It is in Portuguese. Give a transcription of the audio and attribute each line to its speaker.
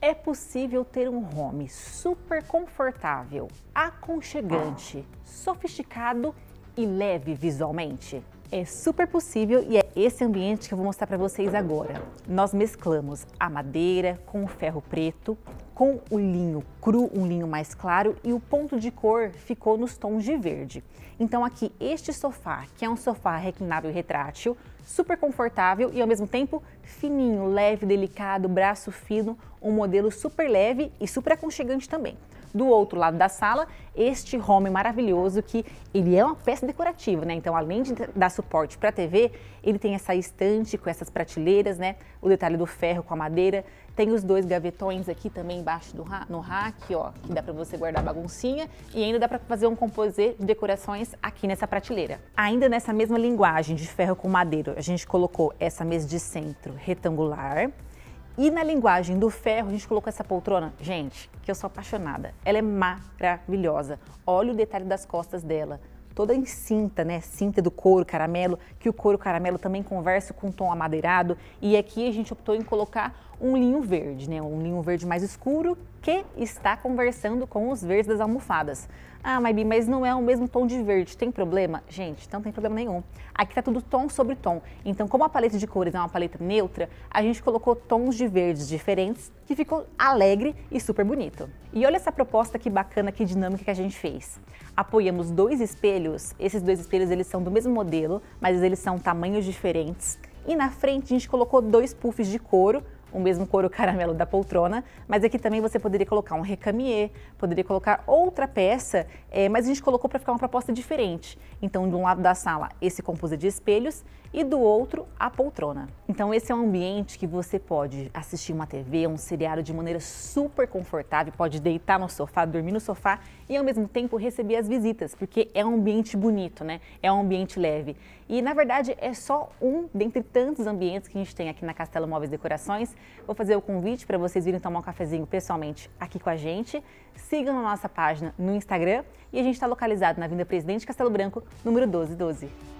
Speaker 1: é possível ter um home super confortável, aconchegante, sofisticado e leve visualmente? É super possível e é esse ambiente que eu vou mostrar para vocês agora. Nós mesclamos a madeira com o ferro preto, com o linho cru, um linho mais claro e o ponto de cor ficou nos tons de verde. Então aqui este sofá, que é um sofá reclinável e retrátil, super confortável e ao mesmo tempo fininho, leve, delicado, braço fino, um modelo super leve e super aconchegante também do outro lado da sala, este home maravilhoso que ele é uma peça decorativa, né? Então, além de dar suporte para a TV, ele tem essa estante com essas prateleiras, né? O detalhe do ferro com a madeira. Tem os dois gavetões aqui também embaixo do ra no rack, ó, que dá para você guardar baguncinha e ainda dá para fazer um composê de decorações aqui nessa prateleira. Ainda nessa mesma linguagem de ferro com madeira, a gente colocou essa mesa de centro retangular, e na linguagem do ferro, a gente colocou essa poltrona, gente, que eu sou apaixonada. Ela é maravilhosa. Olha o detalhe das costas dela. Toda em cinta, né? Cinta do couro caramelo, que o couro caramelo também conversa com o tom amadeirado. E aqui a gente optou em colocar um linho verde, né? Um linho verde mais escuro, que está conversando com os verdes das almofadas. Ah, Maybi, mas não é o mesmo tom de verde, tem problema? Gente, não tem problema nenhum. Aqui está tudo tom sobre tom. Então, como a paleta de cores é uma paleta neutra, a gente colocou tons de verdes diferentes, que ficou alegre e super bonito. E olha essa proposta que bacana, que dinâmica que a gente fez. Apoiamos dois espelhos, esses dois espelhos eles são do mesmo modelo, mas eles são tamanhos diferentes. E na frente a gente colocou dois puffs de couro, o mesmo couro caramelo da poltrona, mas aqui também você poderia colocar um recamier, poderia colocar outra peça, é, mas a gente colocou para ficar uma proposta diferente. Então, de um lado da sala, esse composto de espelhos e do outro, a poltrona. Então, esse é um ambiente que você pode assistir uma TV, um seriado de maneira super confortável, pode deitar no sofá, dormir no sofá e ao mesmo tempo receber as visitas, porque é um ambiente bonito, né? É um ambiente leve. E na verdade é só um dentre tantos ambientes que a gente tem aqui na Castelo Móveis Decorações Vou fazer o convite para vocês virem tomar um cafezinho pessoalmente aqui com a gente. Sigam a nossa página no Instagram e a gente está localizado na Vinda Presidente Castelo Branco, número 1212.